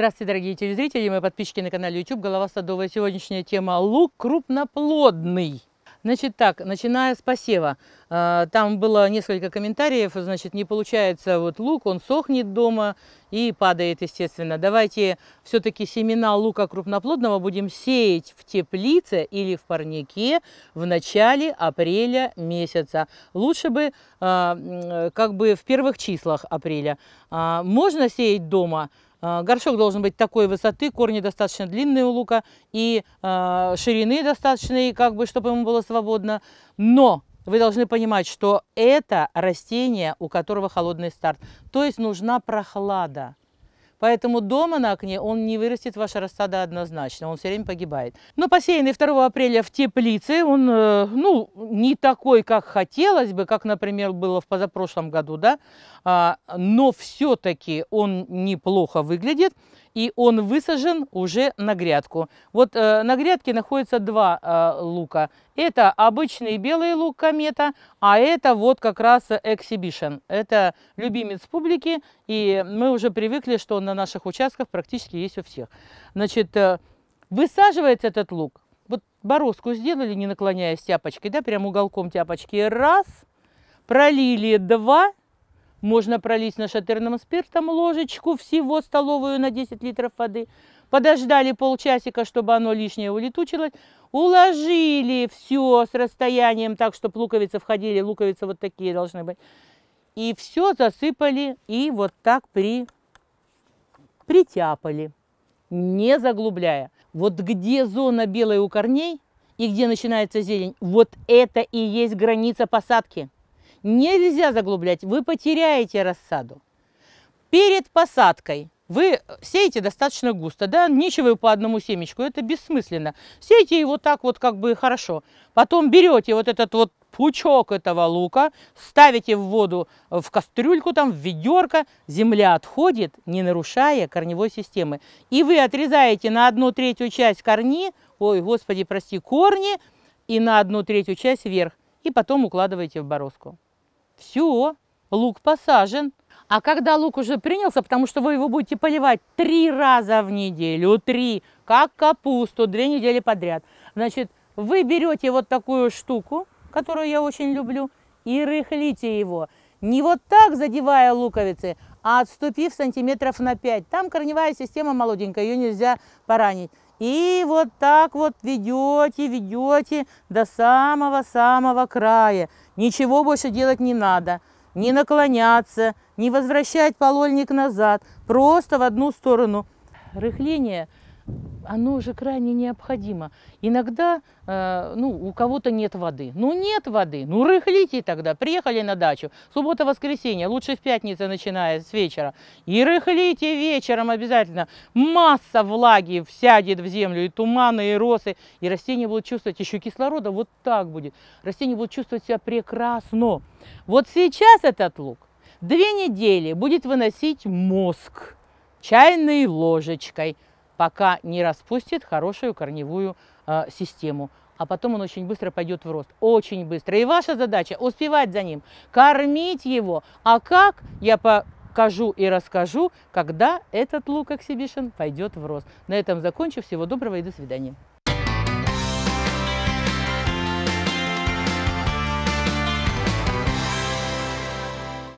Здравствуйте, дорогие телезрители и мои подписчики на канале YouTube «Голова садовая». Сегодняшняя тема – лук крупноплодный. Значит так, начиная с посева. А, там было несколько комментариев, значит, не получается вот лук, он сохнет дома и падает, естественно. Давайте все-таки семена лука крупноплодного будем сеять в теплице или в парнике в начале апреля месяца. Лучше бы а, как бы в первых числах апреля. А, можно сеять дома – а, горшок должен быть такой высоты, корни достаточно длинные у лука и а, ширины достаточной, как бы, чтобы ему было свободно. Но вы должны понимать, что это растение, у которого холодный старт. То есть нужна прохлада. Поэтому дома на окне он не вырастет, ваша рассада однозначно, он все время погибает. Но посеянный 2 апреля в теплице, он э, ну, не такой, как хотелось бы, как, например, было в позапрошлом году, да, а, но все-таки он неплохо выглядит и он высажен уже на грядку. Вот э, на грядке находится два э, лука. Это обычный белый лук комета, а это вот как раз эксибишен. Это любимец публики, и мы уже привыкли, что он на наших участках практически есть у всех. Значит, э, высаживается этот лук. Вот бороздку сделали, не наклоняясь тяпочкой, да, прям уголком тяпочки. Раз, пролили два, можно пролить на нашатырным спиртом ложечку, всего столовую на 10 литров воды. Подождали полчасика, чтобы оно лишнее улетучилось. Уложили все с расстоянием так, чтобы луковицы входили. Луковицы вот такие должны быть. И все засыпали и вот так при... притяпали, не заглубляя. Вот где зона белая у корней и где начинается зелень, вот это и есть граница посадки. Нельзя заглублять, вы потеряете рассаду. Перед посадкой вы сеете достаточно густо, да, нечего по одному семечку, это бессмысленно. Сеете его так вот как бы хорошо. Потом берете вот этот вот пучок этого лука, ставите в воду, в кастрюльку, там, в ведерко, земля отходит, не нарушая корневой системы. И вы отрезаете на одну третью часть корни, ой, господи, прости, корни, и на одну третью часть вверх, и потом укладываете в бороздку. Все, лук посажен. А когда лук уже принялся, потому что вы его будете поливать три раза в неделю, три, как капусту, две недели подряд, значит, вы берете вот такую штуку, которую я очень люблю, и рыхлите его. Не вот так задевая луковицы, а отступив сантиметров на 5. Там корневая система молоденькая, ее нельзя поранить. И вот так вот ведете, ведете до самого-самого края. Ничего больше делать не надо. Не наклоняться, не возвращать полольник назад. Просто в одну сторону. Рыхление – оно уже крайне необходимо. Иногда э, ну, у кого-то нет воды. Ну нет воды, ну рыхлите тогда. Приехали на дачу, суббота-воскресенье, лучше в пятницу начиная с вечера. И рыхлите вечером обязательно. Масса влаги всядет в землю, и туманы, и росы. И растения будут чувствовать еще кислорода, вот так будет. Растения будут чувствовать себя прекрасно. Вот сейчас этот лук две недели будет выносить мозг чайной ложечкой – пока не распустит хорошую корневую э, систему. А потом он очень быстро пойдет в рост. Очень быстро. И ваша задача успевать за ним, кормить его. А как? Я покажу и расскажу, когда этот лук оксибишен пойдет в рост. На этом закончу. Всего доброго и до свидания.